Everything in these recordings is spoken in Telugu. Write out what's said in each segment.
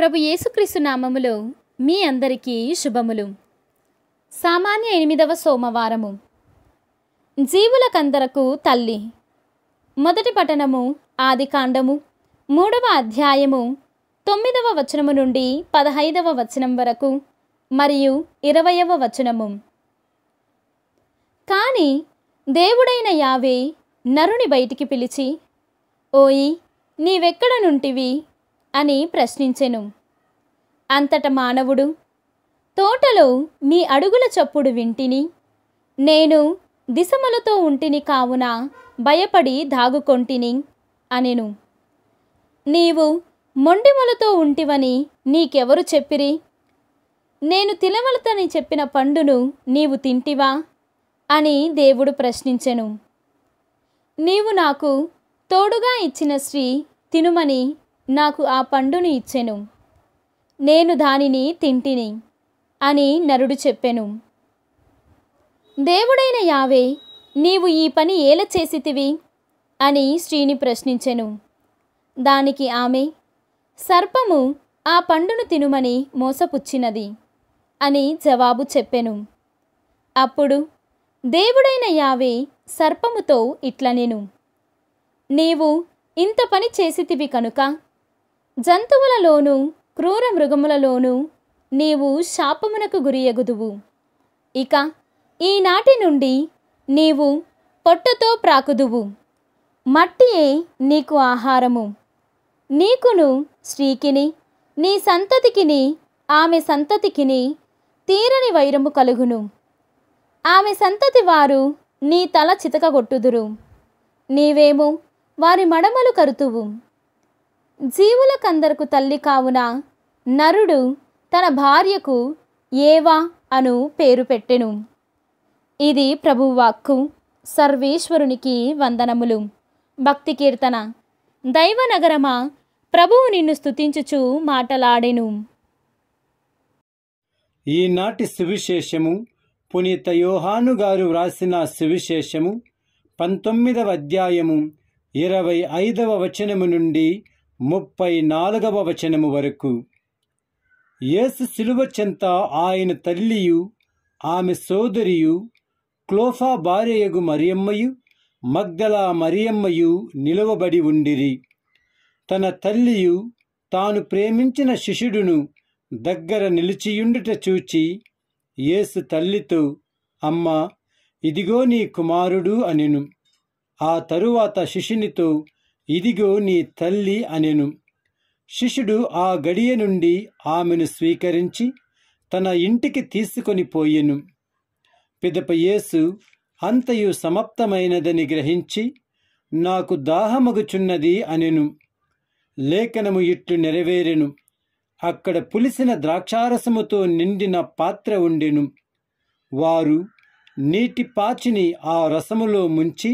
ప్రభు యేసుక్రీస్తు నామములో మీ అందరికీ శుభములు సామాన్య ఎనిమిదవ సోమవారము జీవులకందరకు తల్లి మొదటి పఠనము ఆది కాండము మూడవ అధ్యాయము తొమ్మిదవ వచనము నుండి పదహైదవ వచనం వరకు మరియు ఇరవయవ వచనము కానీ దేవుడైన యావే నరుని బయటికి పిలిచి ఓయి నీవెక్కడ నుంటివి అని ప్రశ్నించెను అంతట మానవుడు తోటలో మీ అడుగుల చప్పుడు వింటిని నేను దిశములతో ఉంటిని కావున భయపడి దాగుకొంటిని అనెను నీవు మొండిములతో ఉంటివని నీకెవరు చెప్పిరి నేను తినవలతని చెప్పిన పండును నీవు తింటివా అని దేవుడు ప్రశ్నించెను నీవు నాకు తోడుగా ఇచ్చిన శ్రీ తినుమని నాకు ఆ పండును ఇచ్చెను నేను దానిని తింటిని అని నరుడు చెప్పెను దేవుడైన యావే నీవు ఈ పని ఏల చేసితివి అని స్త్రీని ప్రశ్నించెను దానికి ఆమె సర్పము ఆ పండును తినుమని మోసపుచ్చినది అని జవాబు చెప్పెను అప్పుడు దేవుడైన యావే సర్పముతో ఇట్లనెను నీవు ఇంత పని చేసితివి కనుక జంతువులలోనూ క్రూర మృగములలోనూ నీవు శాపమునకు గురియగుదువు ఇక ఈనాటి నుండి నీవు పొట్టతో ప్రాకుదువు మట్టియే నీకు ఆహారము నీకును స్త్రీకిని నీ సంతతికిని ఆమె సంతతికిని తీరని వైరము కలుగును ఆమె సంతతి వారు నీ తల చితకగొట్టుదురు నీవేమో వారి మడమలు కరుతువు జీవులకందరకు తల్లి కావున నరుడు తన భార్యకు ఏవా అను పేరు పెట్టెను ఇది ప్రభువాక్కు సర్వేశ్వరునికి వందనములు భక్తి కీర్తన దైవనగరమా ప్రభువు నిన్ను స్థుతించుచు మాటలాడెను ఈనాటి సువిశేషము పునీత యోహాను గారు వ్రాసిన సువిశేషము పంతొమ్మిదవ అధ్యాయము ఇరవై ఐదవ వచనము నుండి ముప్పై నాలుగవ వచనము వరకు యేసు శిలువ చెంత ఆయన తల్లియు ఆమె సోదరియు క్లోఫా భార్యయగు మరియమ్మయు మగ్గల మరియమ్మయు నిలవబడి ఉండిరి తన తల్లియు తాను ప్రేమించిన శిష్యుడును దగ్గర నిలిచియుండుట చూచి యేసు తల్లితో అమ్మా ఇదిగో నీ కుమారుడు అనిను ఆ తరువాత శిష్యునితో ఇదిగో నీ తల్లి అనెను శిష్యుడు ఆ గడియ నుండి ఆమెను స్వీకరించి తన ఇంటికి తీసుకొని పోయెను పిదప అంతయు సమాప్తమైనదని గ్రహించి నాకు దాహమగుచున్నది అనెను లేఖనము ఇట్లు నెరవేరెను అక్కడ పులిసిన ద్రాక్షారసముతో నిండిన పాత్ర ఉండెను వారు నీటి పాచిని ఆ రసములో ముంచి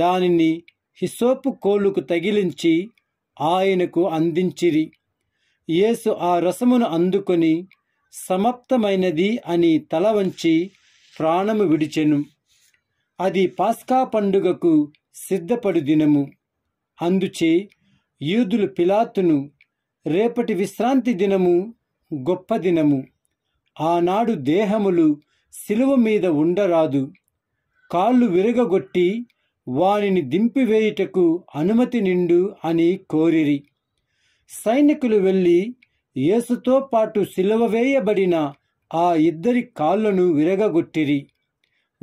దానిని హిసోపు కోలుకు తగిలించి ఆయనకు అందించిరి యేసు ఆ రసమును అందుకొని సమాప్తమైనది అని తల వంచి ప్రాణము విడిచెను అది పాస్కా పండుగకు సిద్ధపడు దినము అందుచే యూదులు పిలాతును రేపటి విశ్రాంతి దినము గొప్ప దినము ఆనాడు దేహములు శిలువ మీద ఉండరాదు కాళ్ళు విరగొట్టి వారిని దింపివేయుటకు అనుమతి నిండు అని కోరిరి సైనికులు వెళ్ళి యేసుతో పాటు సిలువ వేయబడిన ఆ ఇద్దరి కాళ్లను విరగగొట్టిరి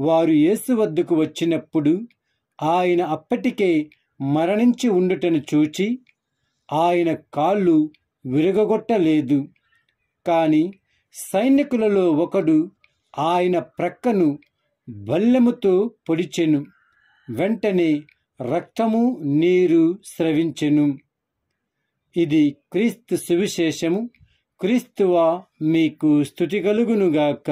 వారు యేసు వద్దకు వచ్చినప్పుడు ఆయన అప్పటికే మరణించి ఉండుటను చూచి ఆయన కాళ్ళు విరగొట్టలేదు కాని సైనికులలో ఒకడు ఆయన ప్రక్కను బల్లెముతో పొడిచెను వెంటనే రక్తము నీరు స్రవించెను ఇది క్రీస్తు సువిశేషము క్రీస్తువా మీకు స్థుతి కలుగునుగాక